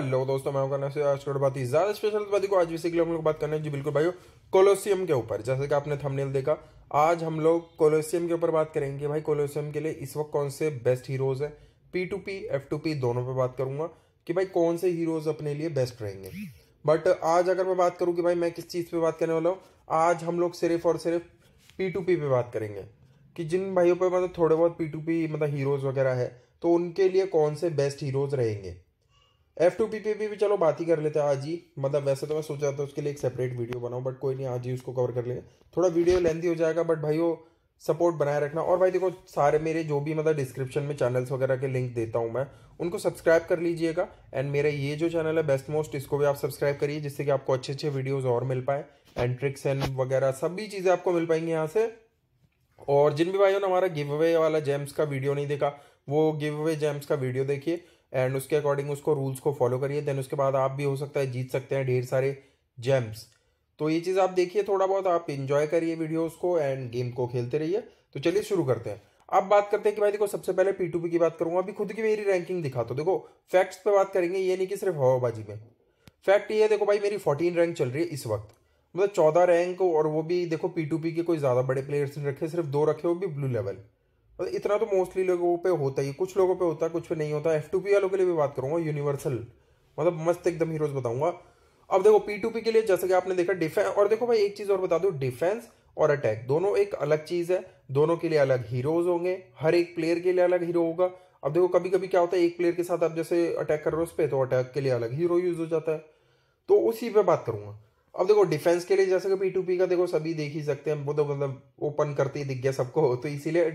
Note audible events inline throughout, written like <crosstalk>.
hello दोस्तों मैं करने से आज बात ही ज़्यादा स्पेशल बात को आज बेसिकली हम लोग बात करने जी बिल्कुल भाई कोलोसियम के ऊपर जैसे कि आपने थंबनेल देखा आज हम लोग कोलोसियम के ऊपर बात करेंगे भाई कोलोसियम के लिए इस वक्त कौन से बेस्ट हीरोज़ है P two P F two P दोनों पर बात करूंगा कि भाई कौन से हीरोज़ अपने लिए बेस्ट रहेंगे बट आज अगर मैं बात करूँ कि भाई मैं किस चीज़ पर बात करने वाला हूँ आज हम लोग सिर्फ और सिर्फ पी टू पी पे बात करेंगे कि जिन भाइयों पर मतलब थोड़े बहुत पी टू पी मतलब हीरोज़ वगैरह है तो उनके लिए कौन से बेस्ट हीरोज़ रहेंगे एफ टू पी पे भी चलो बात ही कर लेते हैं आज ही मतलब वैसे तो मैं सोच रहा था उसके लिए एक सेपरेट वीडियो बनाऊँ बट कोई नहीं आज ही उसको कवर कर लेंगे थोड़ा वीडियो लेंथी हो जाएगा बट भाई वो सपोर्ट बनाए रखना और भाई देखो सारे मेरे जो भी मतलब डिस्क्रिप्शन में चैनल्स वगैरह के लिंक देता हूँ मैं उनको सब्सक्राइब कर लीजिएगा एंड मेरा ये जो चैनल है बेस्ट मोस्ट इसको भी आप सब्सक्राइब करिए जिससे कि आपको अच्छे अच्छे वीडियोज़ और मिल पाए एंड ट्रिक्स एंड वगैरह सभी चीज़ें आपको मिल पाएंगी यहाँ से और जिन भी भाइयों ने हमारा गिव अवे वाला जेम्स का वीडियो नहीं देखा वो गिव अवे जेम्स का वीडियो देखिए एंड उसके अकॉर्डिंग उसको रूल्स को फॉलो करिए देन उसके बाद आप भी हो सकता है जीत सकते हैं ढेर सारे जेम्स तो ये चीज़ आप देखिए थोड़ा बहुत आप इन्जॉय करिए वीडियोज़ को एंड गेम को खेलते रहिए तो चलिए शुरू करते हैं अब बात करते हैं कि भाई देखो सबसे पहले पी टू पी की बात करूंगा अभी खुद की मेरी रैंकिंग दिखा तो देखो फैक्ट्स पे बात करेंगे ये नहीं कि सिर्फ हवाबाजी में फैक्ट ये देखो भाई मेरी फोर्टीन रैंक चल रही है इस वक्त मतलब चौदह रैंक और वो भी देखो पी टू पी के कोई ज़्यादा बड़े प्लेयर्स नहीं रखे सिर्फ दो रखे वो भी ब्लू लेवल मतलब इतना तो मोस्टली लोगों पे होता ही कुछ लोगों पे होता है कुछ पे नहीं होता एफ टू पी वालों के लिए भी बात करूंगा यूनिवर्सल मतलब मस्त एकदम हीरोज बताऊंगा अब देखो पी टू पी के लिए जैसे कि आपने देखा डिफेंस और देखो भाई एक चीज़ और बता दो डिफेंस और अटैक दोनों एक अलग चीज़ है दोनों के लिए अलग हीरोज होंगे हर एक प्लेयर के लिए अलग हीरो होगा अब देखो कभी कभी क्या होता है एक प्लेयर के साथ आप जैसे अटैक कर रहे हो उस पर तो अटैक के लिए अलग हीरो यूज हो जाता है तो उसी पे बात करूंगा अब देखो डिफेंस के लिए जैसे कि पी टू पी का देखो सभी देख ही सकते हैं वो तो मतलब ओपन करते ही दिख गया सबको तो इसीलिए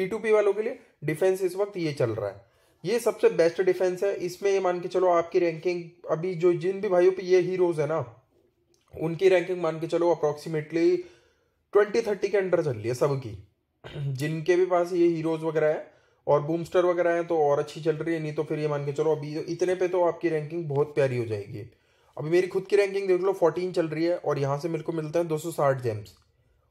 पी वालों के लिए डिफेंस इस वक्त ये चल रहा है ये सबसे बेस्ट डिफेंस है इसमें ये मान के चलो आपकी रैंकिंग अभी जो जिन भी भाइयों पे ये हीरोज है ना उनकी रैंकिंग मान के चलो अप्रोक्सीमेटली ट्वेंटी थर्टी के अंडर चल रही है सबकी जिनके भी पास ये हीरोज वगैरह है और बूमस्टर वगैरह हैं तो और अच्छी चल रही है नहीं तो फिर ये मान के चलो अभी इतने पे तो आपकी रैंकिंग बहुत प्यारी हो जाएगी अभी मेरी खुद की रैंकिंग देख लो फोर्टीन चल रही है और यहाँ से मेरे को मिलता है दो सौ साठ जेम्स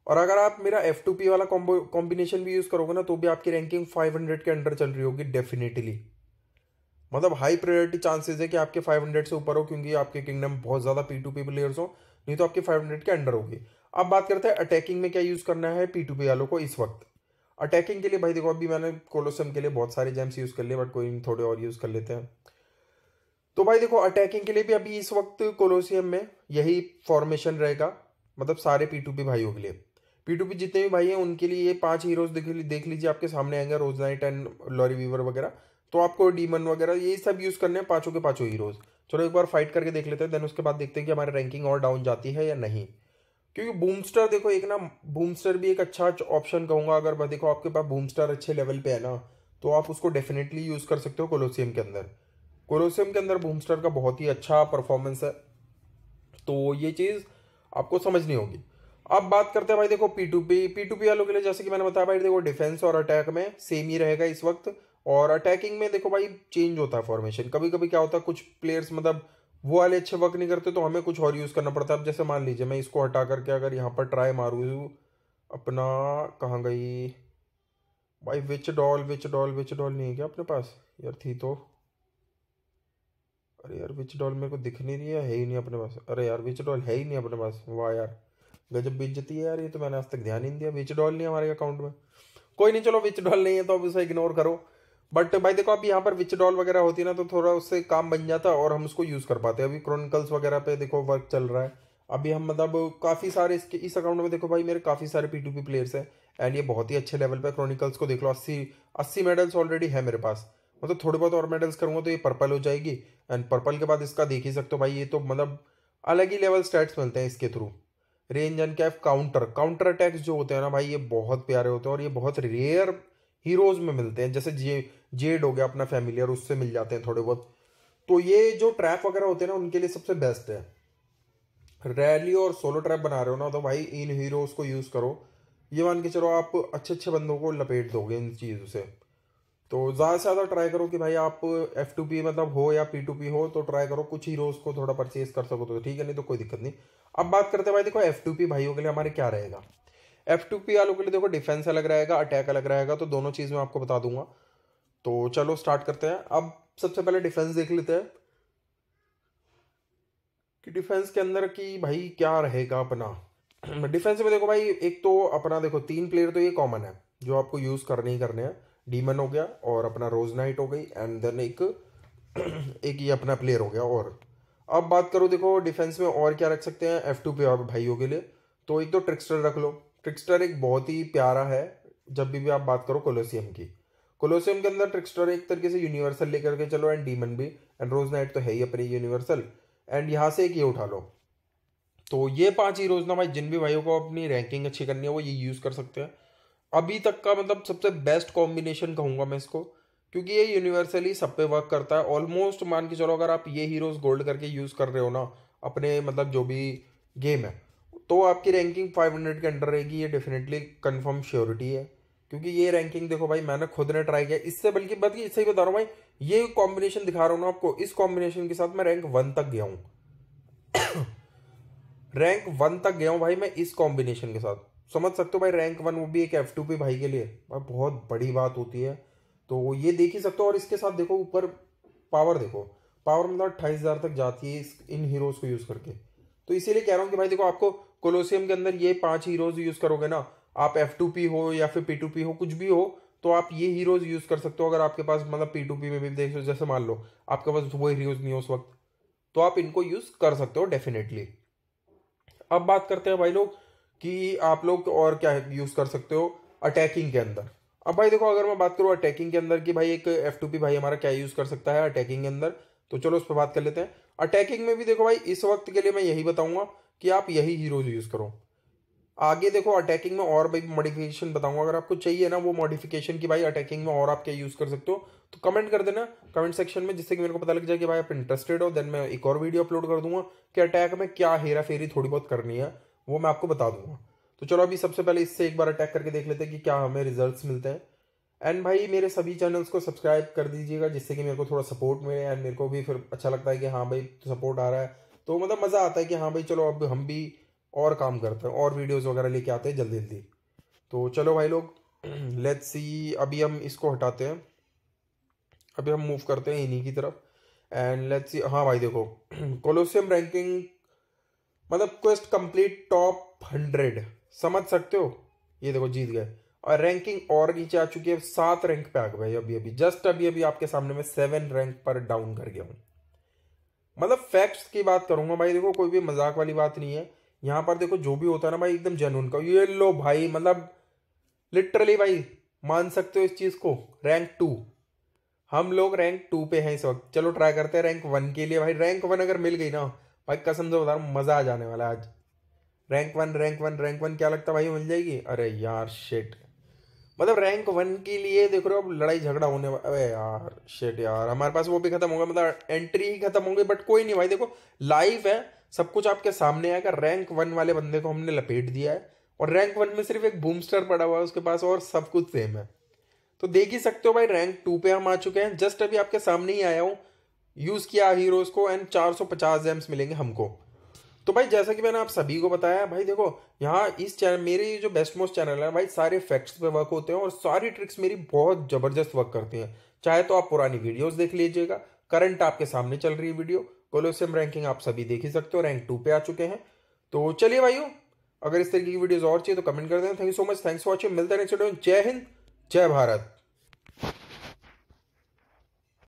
और अगर आप मेरा एफ टू पी वाला कॉम्बिनेशन भी यूज़ करोगे ना तो भी आपकी रैंकिंग 500 के अंडर चल रही होगी डेफिनेटली मतलब हाई प्रायोरिटी चांसेस है कि आपके 500 से ऊपर हो क्योंकि आपके किंगडम बहुत ज़्यादा पी टू पी प्लेयर्स हो नहीं तो आपके 500 के अंडर होगी अब बात करते हैं अटैकिंग में क्या यूज़ करना है पी टू पी वालों को इस वक्त अटैकिंग के लिए भाई देखो अभी मैंने कोलोसम के लिए बहुत सारे जैम्स यूज़ कर लिए बट कोई थोड़े और यूज़ कर लेते हैं तो भाई देखो अटैकिंग के लिए भी अभी इस वक्त कोलोसियम में यही फॉर्मेशन रहेगा मतलब सारे पी टू पी भाइयों के लिए पी जितने भी भाई हैं उनके लिए ये पांच हीरोज देख देख लीजिए आपके सामने आएंगे Rose Knight and Laurie Weaver वगैरह तो आपको डीमन वगैरह ये सब यूज़ करने हैं पांचों के पांचों हीरोज चलो एक बार फाइट करके देख लेते हैं देन उसके बाद देखते हैं कि हमारी रैंकिंग और डाउन जाती है या नहीं क्योंकि बूमस्टर देखो एक ना बूमस्टर भी एक अच्छा ऑप्शन कहूँगा अगर देखो आपके पास बूमस्टर अच्छे लेवल पे है ना तो आप उसको डेफिनेटली यूज़ कर सकते हो कोलोसियम के अंदर कोलोसियम के अंदर बूमस्टर का बहुत ही अच्छा परफॉर्मेंस है तो ये चीज़ आपको समझनी होगी अब बात करते हैं भाई देखो P two P P two P वालों के लिए जैसे कि मैंने बताया भाई देखो डिफेंस और अटैक में सेम ही रहेगा इस वक्त और अटैकिंग में देखो भाई चेंज होता है फॉर्मेशन कभी कभी क्या होता है कुछ प्लेयर्स मतलब वो वाले अच्छे वर्क नहीं करते तो हमें कुछ और यूज़ करना पड़ता है अब जैसे मान लीजिए मैं इसको हटा करके अगर यहाँ पर ट्राई मारू अपना कहाँ गई भाई Witch Doll Witch Doll Witch Doll नहीं है क्या अपने पास यार थी तो अरे यार विच डॉल मेरे को दिख नहीं रही है ही नहीं अपने पास अरे यार विच डॉल है ही नहीं अपने पास वाह यार गजब बेइज्जती है यार ये तो मैंने आज तक ध्यान ही नहीं दिया विच डॉल नहीं हमारे अकाउंट में कोई नहीं चलो विच डॉल नहीं है तो अब उसे इग्नोर करो बट भाई देखो अब यहाँ पर विच डॉल वगैरह होती है ना तो थोड़ा उससे काम बन जाता और हम उसको यूज़ कर पाते अभी क्रॉनिकल्स वगैरह पे देखो वर्क चल रहा है अभी हम मतलब काफ़ी सारे इसके इस अकाउंट में देखो भाई मेरे काफ़ी सारे पी टू पी प्लेयर्स हैं एंड ये बहुत ही अच्छे लेवल पे क्रॉनिकल्स को देख लो अस्सी अस्सी मेडल्स ऑलरेडी है मेरे पास मतलब थोड़े बहुत और मेडल्स करूँगा तो ये पर्पल हो जाएगी एंड पर्पल के बाद इसका देख ही सकते हो भाई ये तो मतलब अलग ही लेवल स्टैट्स मिलते हैं इसके थ्रू रेंज एंड कैफ काउंटर काउंटर अटैक्स जो होते हैं ना भाई ये बहुत प्यारे होते हैं और ये बहुत रेयर हीरोज में मिलते हैं जैसे जे जेड हो गया अपना फैमिलियर उससे मिल जाते हैं थोड़े बहुत तो ये जो ट्रैप वगैरह होते हैं ना उनके लिए सबसे बेस्ट है रैली और सोलो ट्रैप बना रहे हो ना तो भाई इन हीरोज़ को यूज़ करो ये मान के चलो आप अच्छे अच्छे बंदों को लपेट दोगे इन चीज़ों से तो ज़्यादा से ज़्यादा ट्राई करो कि भाई आप एफ टू पी मतलब हो या पी टू पी हो तो ट्राई करो कुछ हीरोज़ को थोड़ा परचेज कर सको तो ठीक है नहीं तो कोई दिक्कत नहीं अब बात करते हैं भाई देखो एफ टू पी भाइयों के लिए हमारे क्या रहेगा एफ टू पी वालों के लिए देखो डिफेंस अलग रहेगा अटैक अलग रहेगा तो दोनों चीज़ मैं आपको बता दूंगा तो चलो स्टार्ट करते हैं अब सबसे पहले डिफेंस देख लेते हैं कि डिफेंस के अंदर कि भाई क्या रहेगा अपना डिफेंस <clears throat> में देखो भाई एक तो अपना देखो तीन प्लेयर तो ये कॉमन है जो आपको यूज़ करने ही करने हैं डीमन हो गया और अपना रोज नाइट हो गई एंड देन एक <clears throat> एक ये अपना प्लेयर हो गया और अब बात करो देखो डिफेंस में और क्या रख सकते हैं एफ टू पे आप भाइयों के लिए तो एक तो ट्रिक्स्टर रख लो ट्रिक्स्टर एक बहुत ही प्यारा है जब भी, भी आप बात करो कोलोसियम की कोलोसियम के अंदर ट्रिक्स्टर एक तरीके से यूनिवर्सल लेकर के चलो एंड डीमन भी एंड रोज नाइट तो है ही अपनी यूनिवर्सल एंड यहाँ से एक ये उठा लो तो ये पांच रोज ना भाई जिन भी भाइयों को अपनी रैंकिंग अच्छी करनी है वो ये यूज़ कर सकते हैं अभी तक का मतलब सबसे बेस्ट कॉम्बिनेशन कहूंगा मैं इसको क्योंकि ये यूनिवर्सली सब पे वर्क करता है ऑलमोस्ट मान के चलो अगर आप ये हीरोज गोल्ड करके यूज़ कर रहे हो ना अपने मतलब जो भी गेम है तो आपकी रैंकिंग 500 के अंडर रहेगी ये डेफिनेटली कंफर्म श्योरिटी है क्योंकि ये रैंकिंग देखो भाई मैंने खुद ने ट्राई किया इससे बल्कि बल्कि इससे ही बता रहा हूँ भाई ये कॉम्बिनेशन दिखा रहा हूँ ना आपको इस कॉम्बिनेशन के साथ मैं रैंक वन तक गया हूँ रैंक <coughs> वन तक गया हूँ भाई मैं इस कॉम्बिनेशन के साथ समझ सकते हो भाई रैंक वन वो भी एक एफ टू पी भाई के लिए भाई बहुत बड़ी बात होती है तो ये देख ही सकते हो और इसके साथ देखो ऊपर पावर देखो पावर मतलब अट्ठाईस हज़ार तक जाती है इस इन हीरोज़ को यूज़ करके तो इसीलिए कह रहा हूँ कि भाई देखो आपको कोलोसियम के अंदर ये पांच हीरोज़ यूज़ करोगे ना आप एफ टू पी हो या फिर पी टू पी हो कुछ भी हो तो आप ये हीरोज़ यूज़ कर सकते हो अगर आपके पास मतलब पी टू पी में भी देख जैसे मान लो आपके पास वो हीरोज़ नहीं हो उस वक्त तो आप इनको यूज़ कर सकते हो डेफिनेटली अब बात करते हैं भाई लोग कि आप लोग और क्या यूज़ कर सकते हो अटैकिंग के अंदर अब भाई देखो अगर मैं बात करूँ अटैकिंग के अंदर कि भाई एक एफ टू पी भाई हमारा क्या यूज़ कर सकता है अटैकिंग के अंदर तो चलो उस पर बात कर लेते हैं अटैकिंग में भी देखो भाई इस वक्त के लिए मैं यही बताऊंगा कि आप यही हीरोज यूज़ करो आगे देखो अटैकिंग में और भाई मॉडिफिकेशन बताऊंगा अगर आपको चाहिए ना वो मॉडिफिकेशन की भाई अटैकिंग में और आप क्या यूज़ कर सकते हो तो कमेंट कर देना कमेंट सेक्शन में जिससे कि मेरे को पता लग जाए कि भाई आप इंटरेस्टेड हो देन मैं एक और वीडियो अपलोड कर दूंगा कि अटैक में क्या हेरा फेरी थोड़ी बहुत करनी है वो मैं आपको बता दूंगा तो चलो अभी सबसे पहले इससे एक बार अटैक करके देख लेते हैं कि क्या हमें रिजल्ट्स मिलते हैं एंड भाई मेरे सभी चैनल्स को सब्सक्राइब कर दीजिएगा जिससे कि मेरे को थोड़ा सपोर्ट मिले एंड मेरे को भी फिर अच्छा लगता है कि हाँ भाई तो सपोर्ट आ रहा है तो मतलब मज़ा आता है कि हाँ भाई चलो अब हम भी और काम करते हैं और वीडियोज़ वगैरह लेके आते हैं जल्दी जल्दी तो चलो भाई लोग लेट्स <clears throat> सी अभी हम इसको हटाते हैं अभी हम मूव करते हैं इन्हीं की तरफ एंड लेट्स सी हाँ भाई देखो कोलोसियम <clears throat> रैंकिंग मतलब क्वेस्ट कंप्लीट टॉप हंड्रेड समझ सकते हो ये देखो जीत गए और रैंकिंग और नीचे आ चुकी है सात रैंक पे आ गए अभी अभी जस्ट अभी अभी आपके सामने में सेवन रैंक पर डाउन कर गया हूँ मतलब फैक्ट्स की बात करूंगा भाई देखो कोई भी मजाक वाली बात नहीं है यहाँ पर देखो जो भी होता है ना भाई एकदम जेनुअन का ये लो भाई मतलब लिटरली भाई मान सकते हो इस चीज़ को रैंक टू हम लोग रैंक टू पे हैं इस वक्त चलो ट्राई करते हैं रैंक वन के लिए भाई रैंक वन अगर मिल गई ना भाई कसम से बता रहा हूँ मज़ा आ जाने वाला आज rank one rank one rank one क्या लगता भाई मिल जाएगी अरे यार शेट मतलब रैंक वन के लिए देख रहे हो अब लड़ाई झगड़ा होने वाला अरे यार शेट यार हमारे पास वो भी खत्म होगा मतलब एंट्री ही खत्म होगी बट कोई नहीं भाई देखो लाइव है सब कुछ आपके सामने आएगा रैंक वन वाले बंदे को हमने लपेट दिया है और रैंक वन में सिर्फ एक बूमस्टर पड़ा हुआ है उसके पास और सब कुछ सेम है तो देख ही सकते हो भाई रैंक टू पे हम आ चुके हैं जस्ट अभी आपके सामने ही आया हूँ यूज़ किया हीरोज़ को एंड 450 जेम्स मिलेंगे हमको तो भाई जैसा कि मैंने आप सभी को बताया भाई देखो यहाँ इस चैनल मेरे जो बेस्ट मोस्ट चैनल है भाई सारे फैक्ट्स पे वर्क होते हैं और सारी ट्रिक्स मेरी बहुत ज़बरदस्त वर्क करती हैं चाहे तो आप पुरानी वीडियोस देख लीजिएगा करंट आपके सामने चल रही है वीडियो कोलोसियम रैंकिंग आप सभी देख ही सकते हो रैंक टू पे आ चुके हैं तो चलिए भाई अगर इस तरीके की वीडियोज़ और चाहिए तो कमेंट कर देना thank you so much thanks for watching मिलता है नेक्स्ट वीडियो जय हिंद जय भारत